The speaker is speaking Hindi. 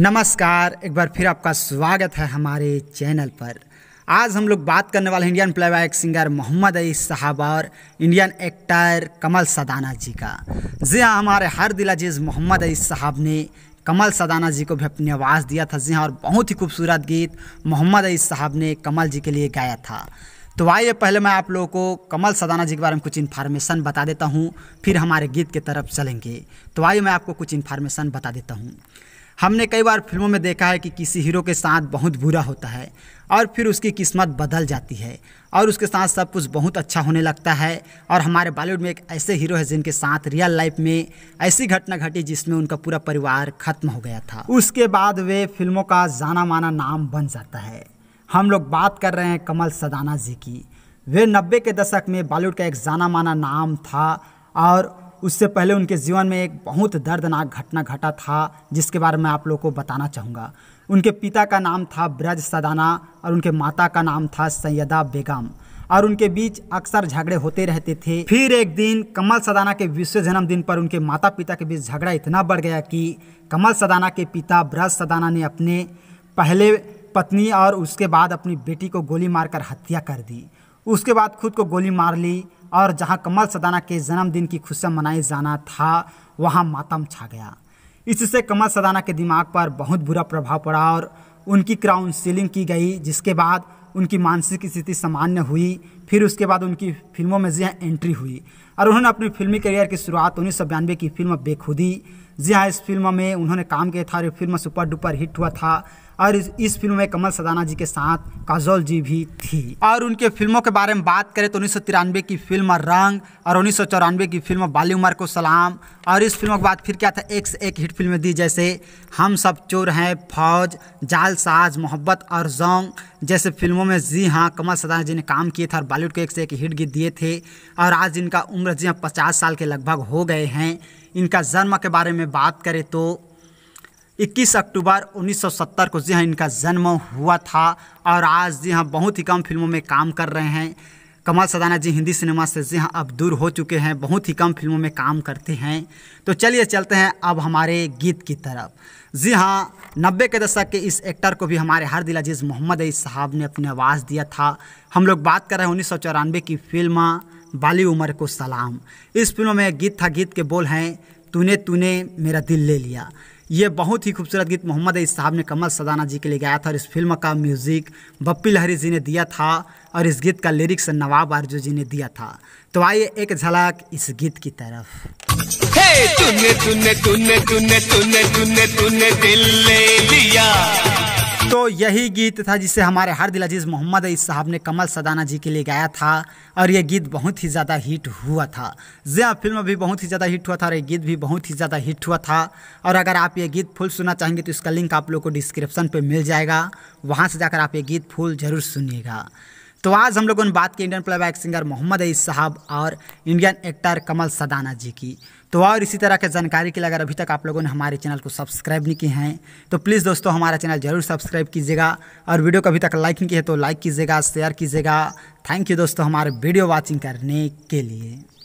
नमस्कार एक बार फिर आपका स्वागत है हमारे चैनल पर आज हम लोग बात करने वाले Indian playback singer Mohammad Ali साहब और इंडियन एक्टर कमल सदाना जी का जी हाँ हमारे हर दिल अजीज़ मोहम्मद अली साहब ने कमल सदाना जी को भी अपनी आवाज़ दिया था जी हाँ और बहुत ही खूबसूरत गीत मोहम्मद अली साहब ने कमल जी के लिए गाया था तो आइए पहले मैं आप लोगों को कमल सदाना जी के बारे में कुछ इन्फॉर्मेशन बता देता हूँ फिर हमारे गीत की तरफ चलेंगे तो आइए मैं आपको कुछ इन्फॉर्मेशन बता देता हूँ हमने कई बार फिल्मों में देखा है कि किसी हीरो के साथ बहुत बुरा होता है और फिर उसकी किस्मत बदल जाती है और उसके साथ सब कुछ बहुत अच्छा होने लगता है और हमारे बॉलीवुड में एक ऐसे हीरो है जिनके साथ रियल लाइफ में ऐसी घटना घटी जिसमें उनका पूरा परिवार खत्म हो गया था उसके बाद वे फिल्मों का जाना माना नाम बन जाता है हम लोग बात कर रहे हैं कमल सदाना जी की वे नब्बे के दशक में बॉलीवुड का एक जाना माना नाम था और उससे पहले उनके जीवन में एक बहुत दर्दनाक घटना घटा था जिसके बारे में आप लोगों को बताना चाहूँगा उनके पिता का नाम था ब्रज सदाना और उनके माता का नाम था सैयदा बेगम और उनके बीच अक्सर झगड़े होते रहते थे फिर एक दिन कमल सदाना के विश्व जन्मदिन पर उनके माता पिता के बीच झगड़ा इतना बढ़ गया कि कमल सदाना के पिता ब्रज सदाना ने अपने पहले पत्नी और उसके बाद अपनी बेटी को गोली मारकर हत्या कर दी उसके बाद खुद को गोली मार ली और जहाँ कमल सदाना के जन्मदिन की खुशियाँ मनाए जाना था वहाँ मातम छा गया इससे कमल सदाना के दिमाग पर बहुत बुरा प्रभाव पड़ा और उनकी क्राउन सीलिंग की गई जिसके बाद उनकी मानसिक स्थिति सामान्य हुई फिर उसके बाद उनकी फिल्मों में जी एंट्री हुई और उन्होंने अपनी फिल्मी करियर की शुरुआत उन्नीस की फिल्म बेखुदी जी हाँ इस फिल्म में उन्होंने काम किया था और ये फिल्म सुपर डुपर हिट हुआ था और इस, फिल्म में कमल सदाना जी के साथ काजोल जी भी थी और उनके फिल्मों के बारे में बात करें तो उन्नीस की फिल्म रंग और उन्नीस की फिल्म बाली उमर को सलाम और इस फिल्म के बाद फिर क्या था एक से एक हिट फिल्में दी जैसे हम सब चोर हैं फौज जालसाज मोहब्बत और जोंग जैसे फिल्मों में जी हाँ कमल सदाना जी ने काम किए थे और बॉलीवुड को एक से एक हिट गीत दिए थे और आज इनका उम्र जी हाँ पचास साल के लगभग हो गए हैं इनका जन्म के बारे में बात करें तो 21 अक्टूबर 1970 को जी हाँ इनका जन्म हुआ था और आज जी हाँ बहुत ही कम फिल्मों में काम कर रहे हैं कमल सदाना जी हिंदी सिनेमा से जी हाँ अब दूर हो चुके हैं बहुत ही कम फिल्मों में काम करते हैं तो चलिए चलते हैं अब हमारे गीत की तरफ जी हाँ नब्बे के दशक के इस एक्टर को भी हमारे हर दिल अजीज़ मोहम्मद अई साहब ने अपनी आवाज़ दिया था हम लोग बात कर रहे हैं उन्नीस की फिल्म बाली उमर को सलाम इस फिल्म में गीत था गीत के बोल हैं तूने तूने मेरा दिल ले लिया ये बहुत ही खूबसूरत गीत मोहम्मद अई साहब ने कमल सदाना जी के लिए गाया था और इस फिल्म का म्यूज़िक बप्पी लहरी जी ने दिया था और इस गीत का लिरिक्स नवाब आरजू जी ने दिया था तो आइए एक झलक इस गीत की तरफ तूने तूने तूने तूने तूने तूने तूने दिल ले लिया तो यही गीत था जिसे हमारे हर दिल अजीज़ मोहम्मद इस साहब ने कमल सदाना जी के लिए गाया था और ये गीत बहुत ही ज़्यादा हिट हुआ था जिया फिल्म भी बहुत ही ज़्यादा हिट हुआ था और ये गीत भी बहुत ही ज़्यादा हिट हुआ था और अगर आप ये गीत फुल सुनना चाहेंगे तो इसका लिंक आप लोग को डिस्क्रिप्शन पर मिल जाएगा वहाँ से जाकर आप ये गीत फुल ज़रूर सुनिएगा तो आज हम लोग ने बात की इंडियन प्लेबैक सिंगर मोहम्मद अईस साहब और इंडियन एक्टर कमल सदाना जी की तो और इसी तरह के जानकारी के लिए अगर अभी तक आप लोगों ने हमारे चैनल को सब्सक्राइब नहीं किए हैं तो प्लीज़ दोस्तों हमारा चैनल जरूर सब्सक्राइब कीजिएगा और वीडियो को अभी तक लाइक नहीं किया तो लाइक कीजिएगा शेयर कीजिएगा थैंक यू दोस्तों हमारे वीडियो वॉचिंग करने के लिए